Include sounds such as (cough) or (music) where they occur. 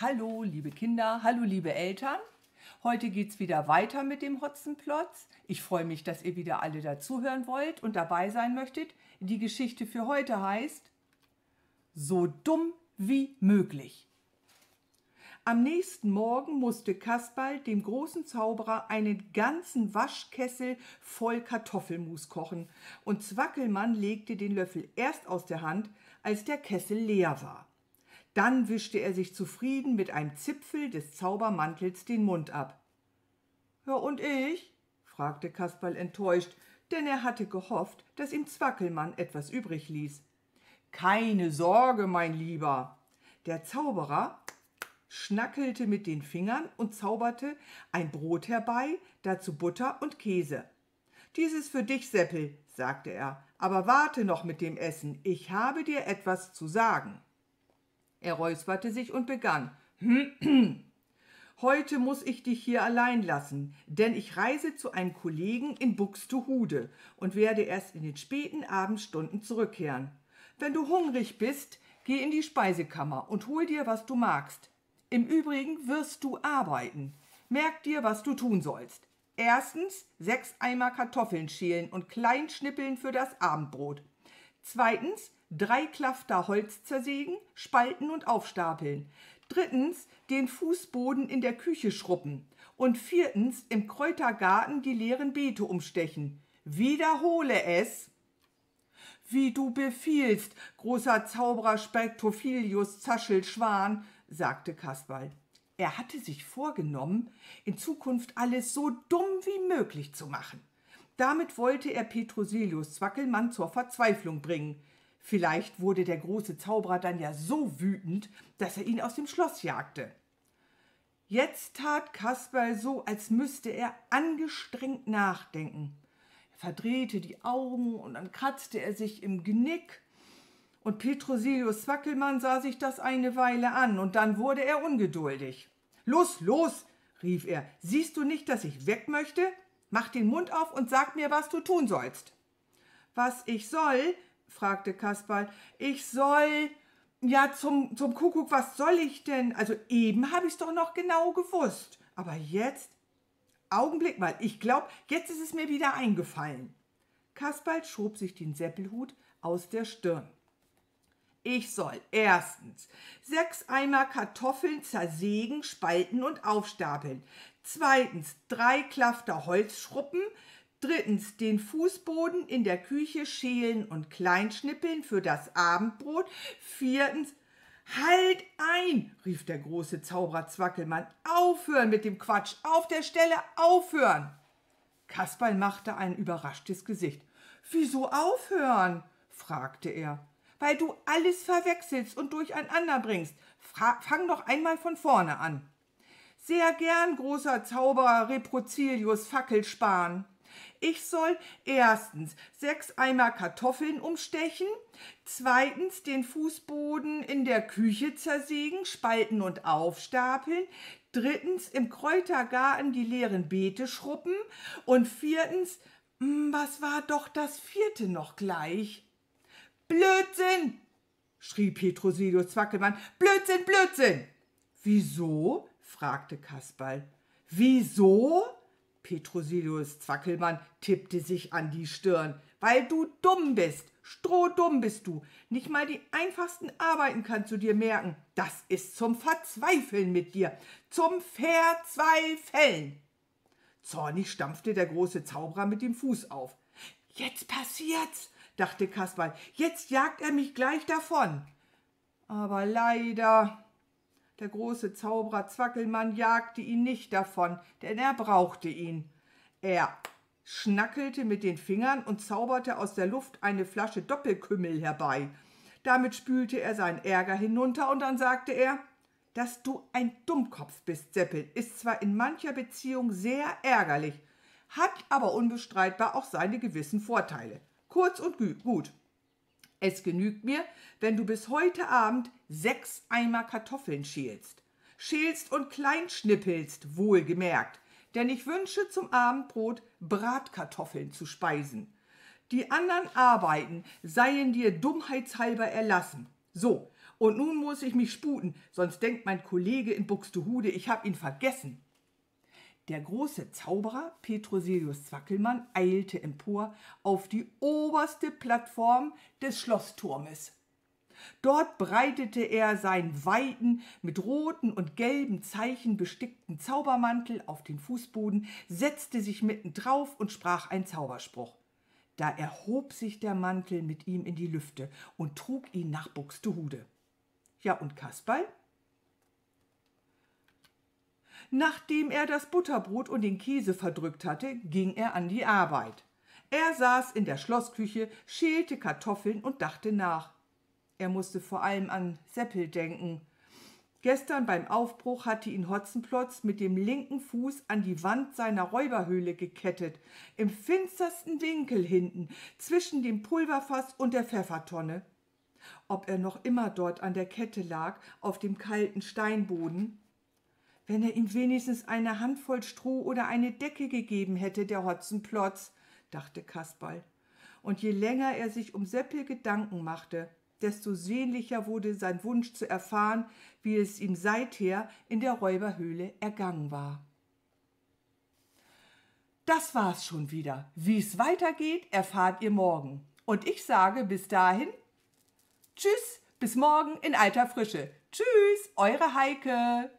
Hallo, liebe Kinder, hallo, liebe Eltern. Heute geht es wieder weiter mit dem Hotzenplotz. Ich freue mich, dass ihr wieder alle dazuhören wollt und dabei sein möchtet. Die Geschichte für heute heißt So dumm wie möglich. Am nächsten Morgen musste Kasperl dem großen Zauberer einen ganzen Waschkessel voll Kartoffelmus kochen, und Zwackelmann legte den Löffel erst aus der Hand, als der Kessel leer war. Dann wischte er sich zufrieden mit einem Zipfel des Zaubermantels den Mund ab. Ja, und ich? fragte Kasperl enttäuscht, denn er hatte gehofft, dass ihm Zwackelmann etwas übrig ließ. Keine Sorge, mein Lieber. Der Zauberer schnackelte mit den Fingern und zauberte ein Brot herbei, dazu Butter und Käse. Dies ist für dich, Seppel, sagte er, aber warte noch mit dem Essen, ich habe dir etwas zu sagen. Er räusperte sich und begann. (clears throat) Heute muss ich dich hier allein lassen, denn ich reise zu einem Kollegen in Buxtehude und werde erst in den späten Abendstunden zurückkehren. Wenn du hungrig bist, geh in die Speisekammer und hol dir, was du magst. Im Übrigen wirst du arbeiten. Merk dir, was du tun sollst. Erstens sechs Eimer Kartoffeln schälen und klein schnippeln für das Abendbrot. Zweitens, drei Klafter Holz zersägen, spalten und aufstapeln. Drittens, den Fußboden in der Küche schrubben. Und viertens, im Kräutergarten die leeren Beete umstechen. Wiederhole es. Wie du befiehlst, großer Zauberer Spektrophilius Zaschelschwan, sagte Kasperl. Er hatte sich vorgenommen, in Zukunft alles so dumm wie möglich zu machen. Damit wollte er Petrosilius Zwackelmann zur Verzweiflung bringen. Vielleicht wurde der große Zauberer dann ja so wütend, dass er ihn aus dem Schloss jagte. Jetzt tat Kasperl so, als müsste er angestrengt nachdenken. Er verdrehte die Augen und dann kratzte er sich im Genick. Und Petrosilius Zwackelmann sah sich das eine Weile an und dann wurde er ungeduldig. Los, los, rief er, siehst du nicht, dass ich weg möchte? Mach den Mund auf und sag mir, was du tun sollst. Was ich soll? fragte Kasperl. Ich soll. Ja, zum, zum Kuckuck, was soll ich denn? Also eben habe ich es doch noch genau gewusst. Aber jetzt. Augenblick mal, ich glaube, jetzt ist es mir wieder eingefallen. Kasperl schob sich den Seppelhut aus der Stirn. Ich soll erstens sechs Eimer Kartoffeln zersägen, spalten und aufstapeln. Zweitens drei Klafter Holz schruppen. Drittens den Fußboden in der Küche schälen und kleinschnippeln für das Abendbrot. Viertens Halt ein, rief der große Zauberer Zwackelmann. Aufhören mit dem Quatsch, auf der Stelle aufhören. Kasperl machte ein überraschtes Gesicht. Wieso aufhören? fragte er weil du alles verwechselst und durcheinander bringst. Fra fang doch einmal von vorne an. Sehr gern, großer Zauberer Reprozilius Fackelspahn. Ich soll erstens sechs Eimer Kartoffeln umstechen, zweitens den Fußboden in der Küche zersägen, spalten und aufstapeln, drittens im Kräutergarten die leeren Beete schruppen und viertens, hm, was war doch das vierte noch gleich? Blödsinn! schrie Petrosilius Zwackelmann. Blödsinn, Blödsinn! Wieso? fragte Kasperl. Wieso? Petrosilius Zwackelmann tippte sich an die Stirn. Weil du dumm bist. Strohdumm bist du. Nicht mal die einfachsten Arbeiten kannst du dir merken. Das ist zum Verzweifeln mit dir. Zum Verzweifeln. Zornig stampfte der große Zauberer mit dem Fuß auf. Jetzt passiert's, dachte Kasperl, jetzt jagt er mich gleich davon. Aber leider, der große Zauberer Zwackelmann jagte ihn nicht davon, denn er brauchte ihn. Er schnackelte mit den Fingern und zauberte aus der Luft eine Flasche Doppelkümmel herbei. Damit spülte er seinen Ärger hinunter und dann sagte er, dass du ein Dummkopf bist, Seppel, ist zwar in mancher Beziehung sehr ärgerlich, hat aber unbestreitbar auch seine gewissen Vorteile. Kurz und gut. Es genügt mir, wenn du bis heute Abend sechs Eimer Kartoffeln schälst. Schälst und kleinschnippelst, wohlgemerkt, denn ich wünsche zum Abendbrot Bratkartoffeln zu speisen. Die anderen Arbeiten seien dir dummheitshalber erlassen. So, und nun muss ich mich sputen, sonst denkt mein Kollege in Buxtehude, ich hab ihn vergessen. Der große Zauberer Petrosilius Zwackelmann eilte empor auf die oberste Plattform des Schlossturmes. Dort breitete er seinen weiten, mit roten und gelben Zeichen bestickten Zaubermantel auf den Fußboden, setzte sich mitten drauf und sprach einen Zauberspruch. Da erhob sich der Mantel mit ihm in die Lüfte und trug ihn nach Buxtehude. Ja, und Kasperl? Nachdem er das Butterbrot und den Käse verdrückt hatte, ging er an die Arbeit. Er saß in der Schlossküche, schälte Kartoffeln und dachte nach. Er musste vor allem an Seppel denken. Gestern beim Aufbruch hatte ihn Hotzenplotz mit dem linken Fuß an die Wand seiner Räuberhöhle gekettet, im finstersten Winkel hinten, zwischen dem Pulverfass und der Pfeffertonne. Ob er noch immer dort an der Kette lag, auf dem kalten Steinboden? Wenn er ihm wenigstens eine Handvoll Stroh oder eine Decke gegeben hätte, der Hotzenplotz, dachte Kasperl. Und je länger er sich um Seppel Gedanken machte, desto sehnlicher wurde sein Wunsch zu erfahren, wie es ihm seither in der Räuberhöhle ergangen war. Das war's schon wieder. Wie es weitergeht, erfahrt ihr morgen. Und ich sage bis dahin Tschüss, bis morgen in alter Frische. Tschüss, eure Heike.